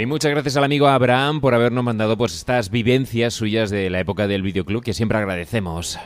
Y muchas gracias al amigo Abraham por habernos mandado pues estas vivencias suyas de la época del videoclub que siempre agradecemos.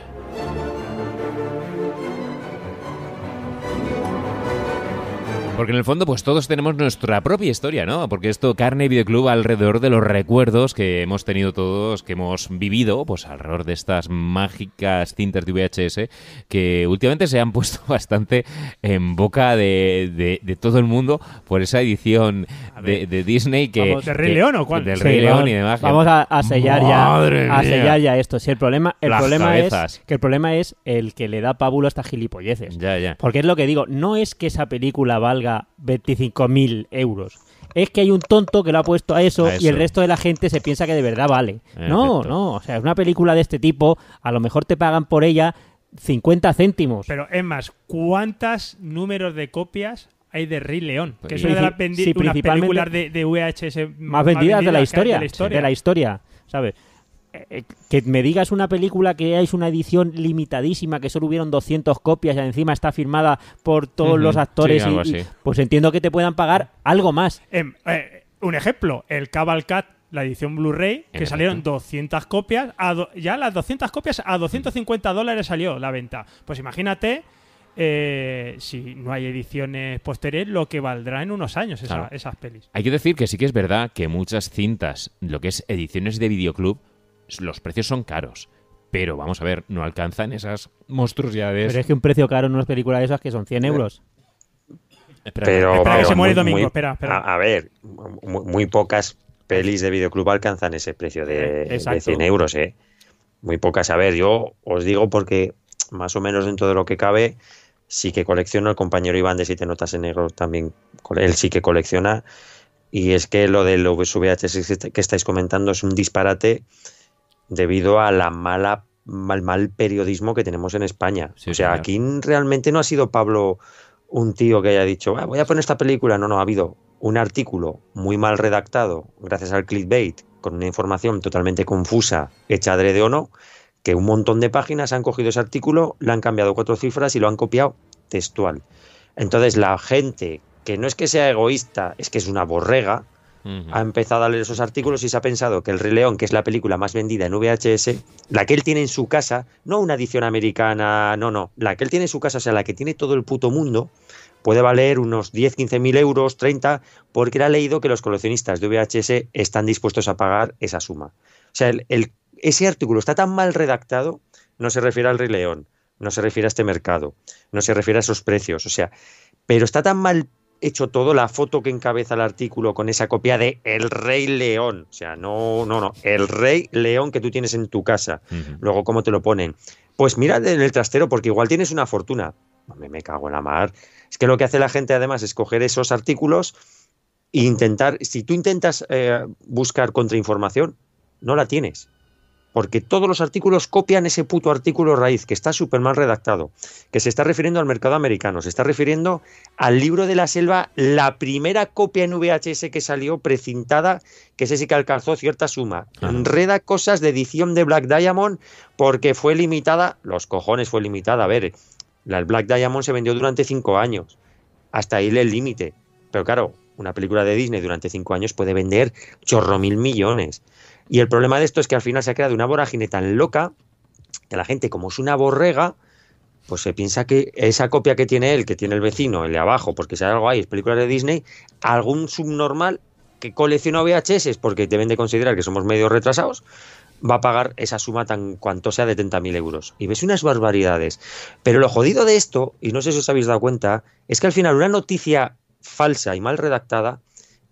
Porque en el fondo, pues todos tenemos nuestra propia historia, ¿no? Porque esto, Carne y Videoclub, alrededor de los recuerdos que hemos tenido todos, que hemos vivido, pues alrededor de estas mágicas cintas de VHS, que últimamente se han puesto bastante en boca de, todo el mundo por esa edición de, Disney que. ¿Del Rey León o cuál? Del Rey León y demás. Vamos a, sellar ya. esto. sí, el problema, el problema es que el problema es el que le da pábulo a estas gilipolleces. Ya, ya. Porque es lo que digo, no es que esa película valga 25.000 euros. Es que hay un tonto que lo ha puesto a eso, y el resto de la gente se piensa que de verdad vale. no, no. O sea, es una película de este tipo. A lo mejor te pagan por ella 50 céntimos. Pero es más, ¿cuántos números de copias hay de Rey León? Que pues es una de las de, VHS más vendidas, la historia, de, la historia, de la historia. ¿Sabes? Eh, que me digas una película que es una edición limitadísima, que solo hubieron 200 copias y encima está firmada por todos los actores, pues entiendo que te puedan pagar algo más. Em, eh, un ejemplo, el Cabalcat, la edición Blu-ray, que salieron 200 copias, ya las 200 copias a 250 dólares salió la venta. Pues imagínate eh, si no hay ediciones posteriores, lo que valdrá en unos años esas pelis. Hay que decir que sí que es verdad que muchas cintas, lo que es ediciones de videoclub, los precios son caros. Pero vamos a ver, no alcanzan esas monstruosidades. Pero es que un precio caro en unas películas de esas que son 100 euros. Espera, que se muere domingo, espera, A, ver, muy, pocas pelis de videoclub alcanzan ese precio de, 100 euros, ¿eh? Muy pocas. A ver, yo os digo porque más o menos dentro de lo que cabe, sí que colecciona el compañero Iván de Siete Notas en Negro también, él sí que colecciona. Y es que lo del VHS que estáis comentando es un disparate debido a la mala mal, mal periodismo que tenemos en España. o sea, aquí realmente no ha sido Pablo un tío que haya dicho, ah, voy a poner esta película. No, no, ha habido un artículo muy mal redactado, gracias al clickbait, con una información totalmente confusa, hecha adrede o no, que un montón de páginas han cogido ese artículo, le han cambiado cuatro cifras y lo han copiado textual. Entonces, la gente que no es que sea egoísta, es que es una borrega, ha empezado a leer esos artículos y se ha pensado que El Rey León, que es la película más vendida en VHS, la que él tiene en su casa, no una edición americana, no, no, la que él tiene en su casa, o sea, la que tiene todo el puto mundo, puede valer unos 10, 15 mil euros, 30, porque ha leído que los coleccionistas de VHS están dispuestos a pagar esa suma. O sea, ese artículo está tan mal redactado, no se refiere al Rey León, no se refiere a este mercado, no se refiere a esos precios, o sea, pero está tan mal hecho todo, la foto que encabeza el artículo con esa copia de El Rey León, o sea, no, no, no, El Rey León que tú tienes en tu casa. Luego, ¿cómo te lo ponen? Pues mira en el trastero porque igual tienes una fortuna. me cago en la mar. Es que lo que hace la gente además es coger esos artículos e intentar, si tú intentas eh, buscar contrainformación, no la tienes porque todos los artículos copian ese puto artículo raíz que está súper mal redactado, que se está refiriendo al mercado americano, se está refiriendo al libro de la selva, la primera copia en VHS que salió precintada, que sé si que alcanzó cierta suma. Enreda cosas de edición de Black Diamond porque fue limitada, los cojones fue limitada, a ver, la Black Diamond se vendió durante cinco años, hasta ahí el límite, pero claro, una película de Disney durante cinco años puede vender chorro mil millones. Y el problema de esto es que al final se ha creado una vorágine tan loca que la gente, como es una borrega, pues se piensa que esa copia que tiene él, que tiene el vecino, el de abajo, porque si hay algo ahí, es película de Disney, algún subnormal que colecciona VHS porque deben de considerar que somos medio retrasados, va a pagar esa suma tan cuanto sea, de 30.000 euros. Y ves unas barbaridades. Pero lo jodido de esto, y no sé si os habéis dado cuenta, es que al final una noticia falsa y mal redactada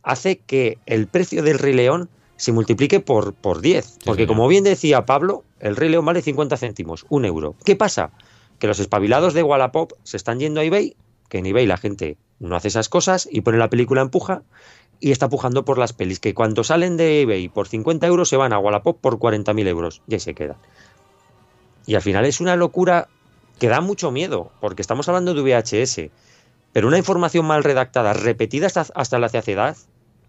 hace que el precio del rileón se multiplique por, por 10. porque como bien decía Pablo, el Rey León vale 50 céntimos, un euro. ¿Qué pasa? Que los espabilados de Wallapop se están yendo a eBay, que en eBay la gente no hace esas cosas y pone la película en puja y está pujando por las pelis, que cuando salen de eBay por 50 euros se van a Wallapop por 40.000 euros y ahí se quedan. Y al final es una locura que da mucho miedo, porque estamos hablando de VHS, pero una información mal redactada, repetida hasta, la saciedad,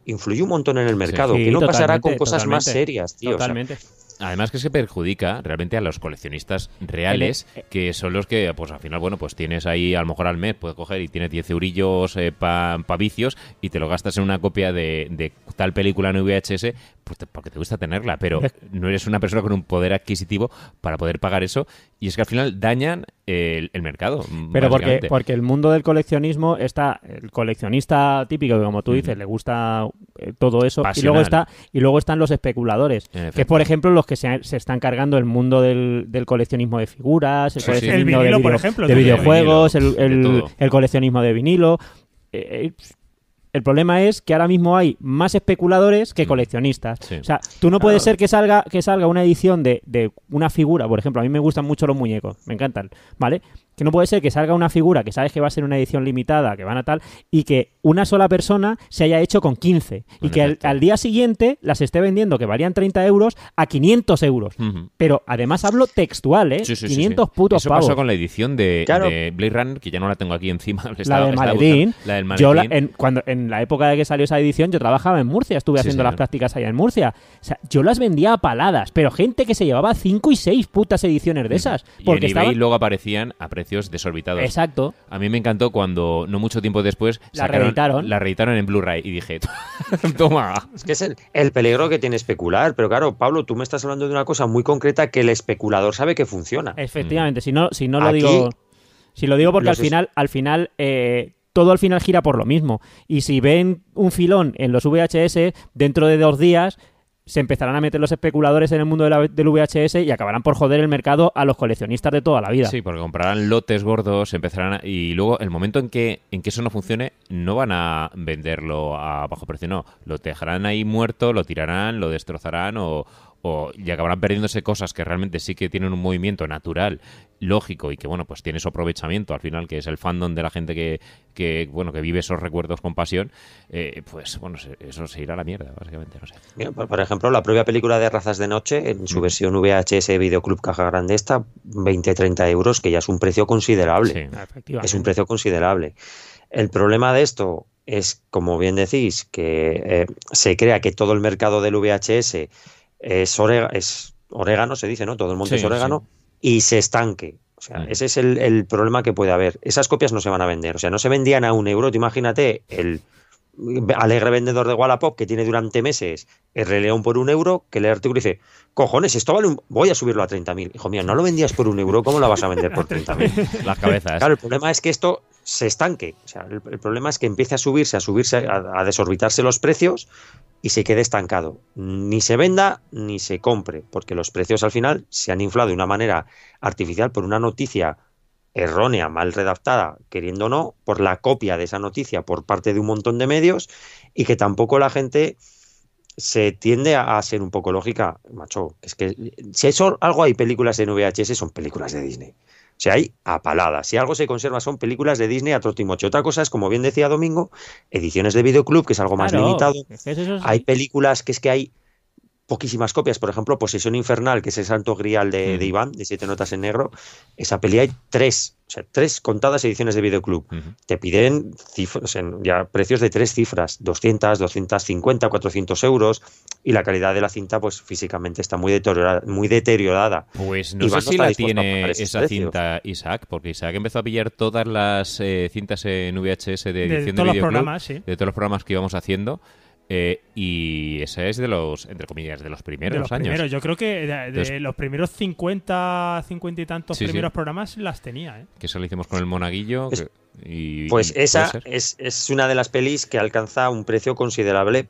influye un montón en el mercado. y que no pasará con cosas más serias, tío. Totalmente. Además que se perjudica realmente a los coleccionistas reales, eh, que son los que, pues al final, bueno, pues tienes ahí, a lo mejor al mes, puedes coger y tienes 10 eurillos eh, para vicios y te lo gastas en una copia de, de, tal película en VHS, pues porque te gusta tenerla, pero no eres una persona con un poder adquisitivo para poder pagar eso. Y es que al final dañan el, mercado. Pero porque, porque el mundo del coleccionismo está, el coleccionista típico, que como tú dices, le gusta eh, todo eso. Y luego, está, y luego están los especuladores, que es, por ejemplo, los que se, se están cargando el mundo del, coleccionismo de figuras, el coleccionismo de, videojuegos, el, coleccionismo de vinilo. Eh, eh, el problema es que ahora mismo hay más especuladores que mm. coleccionistas. O sea, tú no puedes ser que salga, que salga una edición de, de, una figura. Por ejemplo, a mí me gustan mucho los muñecos, me encantan, ¿vale? Que no puede ser que salga una figura que sabes que va a ser una edición limitada, que van a tal, y que una sola persona se haya hecho con 15. y que al, día siguiente las esté vendiendo, que valían 30 euros, a 500 euros. Pero además hablo textual, ¿eh? 500 sí, putos Eso pasó con la edición de, Blade Runner, que ya no la tengo aquí encima. la, del maledín. la del maledín. Yo en, cuando, en la época de que salió esa edición, yo trabajaba en Murcia, estuve haciendo las prácticas allá en Murcia. yo las vendía a paladas, pero gente que se llevaba 5 y 6 putas ediciones de esas. Porque y en luego aparecían a desorbitados. Exacto. A mí me encantó cuando, no mucho tiempo después, la reeditaron. La en Blu-ray y dije, toma. Es que es el, el, peligro que tiene especular, pero claro, Pablo, tú me estás hablando de una cosa muy concreta que el especulador sabe que funciona. Efectivamente, si no, si no lo digo... Si lo digo porque al final, al final eh, todo al final gira por lo mismo. Y si ven un filón en los VHS, dentro de dos días se empezarán a meter los especuladores en el mundo del VHS y acabarán por joder el mercado a los coleccionistas de toda la vida. Sí, porque comprarán lotes gordos, empezarán y luego el momento en que en que eso no funcione no van a venderlo a bajo precio, no, lo dejarán ahí muerto, lo tirarán, lo destrozarán o, o, y acabarán perdiéndose cosas que realmente sí que tienen un movimiento natural, lógico y que, bueno, pues tiene su aprovechamiento al final, que es el fandom de la gente que, bueno, que vive esos recuerdos con pasión, eh, pues, bueno, eso se irá a la mierda, básicamente, por ejemplo, la propia película de Razas de Noche, en su versión VHS Videoclub Caja Grande, está 20-30 euros, que ya es un precio considerable. Ah, es un precio considerable. El problema de esto es, como bien decís, que eh, se crea que todo el mercado del VHS es, orégano, se dice, ¿no? Todo el mundo es orégano y se estanque. O sea, mm. ese es el, problema que puede haber. Esas copias no se van a vender. O sea, no se vendían a un euro. Te imagínate el alegre vendedor de Wallapop que tiene durante meses el releón por un euro, que le el artículo y dice, cojones, esto vale un... Voy a subirlo a 30.000. Hijo mío, no lo vendías por un euro, ¿cómo lo vas a vender por 30.000? Las cabezas. Claro, el problema es que esto se estanque. O sea, el, problema es que empiece a subirse, a subirse, a desorbitarse los precios y se quede estancado. Ni se venda ni se compre, porque los precios al final se han inflado de una manera artificial por una noticia errónea, mal redactada, queriendo o no, por la copia de esa noticia por parte de un montón de medios y que tampoco la gente se tiende a, ser un poco lógica. Macho, es que si eso algo hay películas en VHS son películas de Disney. O sea, hay apaladas. Si algo se conserva son películas de Disney a trotimocho. Otra cosa es, como bien decía Domingo, ediciones de videoclub, que es algo más limitado. Hay películas que es que hay poquísimas copias. Por ejemplo, Posesión Infernal, que es el santo grial de, de, Iván, de Siete Notas en Negro. Esa peli hay tres, o sea, tres contadas ediciones de videoclub. Te piden cifras, ya precios de tres cifras, 200, 250, 400 euros. Y la calidad de la cinta, pues físicamente está muy deteriorada. Muy deteriorada. Pues no Iván sé si la tiene esa cinta Isaac, porque Isaac empezó a pillar todas las eh, cintas en VHS de edición de, videoclub, de todos los programas que íbamos haciendo. Eh, y esa es de los, entre comillas, de los primeros años. Primeros. Yo creo que de, los primeros 50, 50 y tantos primeros programas las tenía. ¿eh? Que eso hicimos con el monaguillo. y, pues esa es, es una de las pelis que alcanza un precio considerable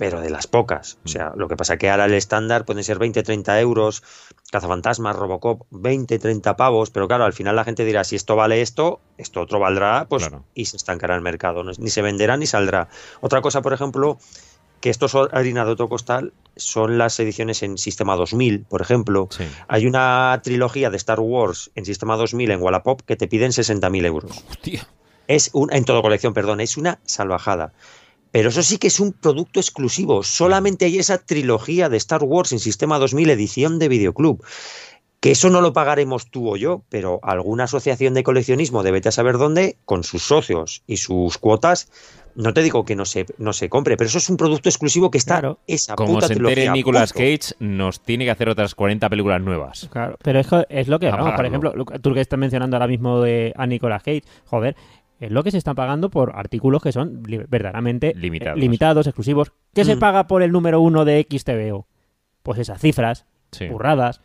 pero de las pocas. O mm. sea, lo que pasa que ahora el estándar pueden ser 20, 30 euros, cazafantasmas, Robocop, 20, 30 pavos, pero claro, al final la gente dirá, si esto vale esto, esto otro valdrá, pues y se estancará el mercado, ni se venderá ni saldrá. Otra cosa, por ejemplo, que esto es harina de otro costal son las ediciones en Sistema 2000, por ejemplo. Hay una trilogía de Star Wars en Sistema 2000 en Wallapop que te piden 60.000 euros. Hostia. Es una, en todo colección, perdón, es una salvajada. Pero eso sí que es un producto exclusivo. Solamente hay esa trilogía de Star Wars en Sistema 2000 edición de Videoclub. Que eso no lo pagaremos tú o yo, pero alguna asociación de coleccionismo de saber dónde, con sus socios y sus cuotas, no te digo que no se, no se compre, pero eso es un producto exclusivo que está esa Como se Nicolas Cage, nos tiene que hacer otras 40 películas nuevas. Claro, pero es, es lo que ah, por ejemplo, tú que estás mencionando ahora mismo de, a Nicolas Cage, joder, es eh, lo que se está pagando por artículos que son verdaderamente eh, limitados. exclusivos. ¿Qué se mm. paga por el número uno de XTBO? Pues esas cifras, burradas.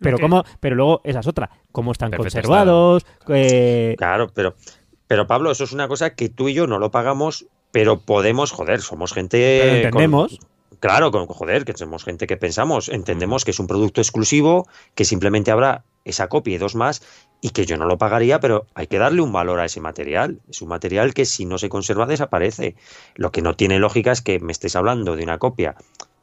Pero, pero luego esas es otra. ¿Cómo están conservados? Eh, claro, pero, pero Pablo, eso es una cosa que tú y yo no lo pagamos, pero podemos, joder, somos gente... Pero entendemos. Claro, joder, que somos gente que pensamos, entendemos que es un producto exclusivo, que simplemente habrá esa copia y dos más, y que yo no lo pagaría, pero hay que darle un valor a ese material. Es un material que si no se conserva desaparece. Lo que no tiene lógica es que me estés hablando de una copia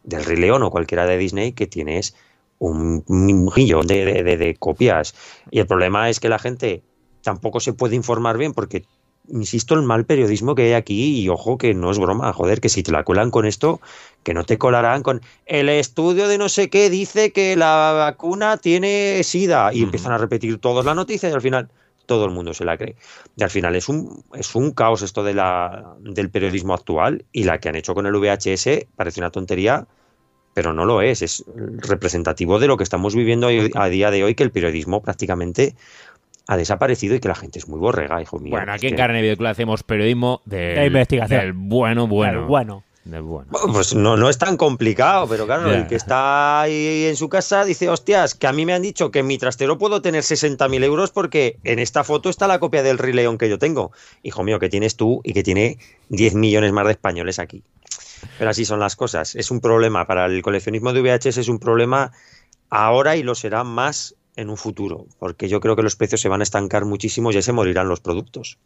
del Rey León o cualquiera de Disney que tienes un millón de copias. Y el problema es que la gente tampoco se puede informar bien porque insisto, el mal periodismo que hay aquí, y ojo que no es broma, joder, que si te la cuelan con esto, que no te colarán con el estudio de no sé qué dice que la vacuna tiene sida, y empiezan a repetir todos la noticia y al final todo el mundo se la cree. Y al final es un, es un caos esto de la, del periodismo actual y la que han hecho con el VHS parece una tontería, pero no lo es. Es representativo de lo que estamos viviendo a día de hoy, que el periodismo prácticamente ha desaparecido y que la gente es muy borrega, hijo mío. Bueno, aquí en Carne Carne Videoclub hacemos periodismo de investigación. bueno, bueno. bueno. Pues no, no es tan complicado, pero claro, el que está ahí en su casa dice, hostias, que a mí me han dicho que en mi trastero puedo tener 60.000 euros porque en esta foto está la copia del Rileón que yo tengo. Hijo mío, que tienes tú y que tiene 10 millones más de españoles aquí. Pero así son las cosas. Es un problema para el coleccionismo de VHS, es un problema ahora y lo será más en un futuro, porque yo creo que los precios se van a estancar muchísimo y ya se morirán los productos.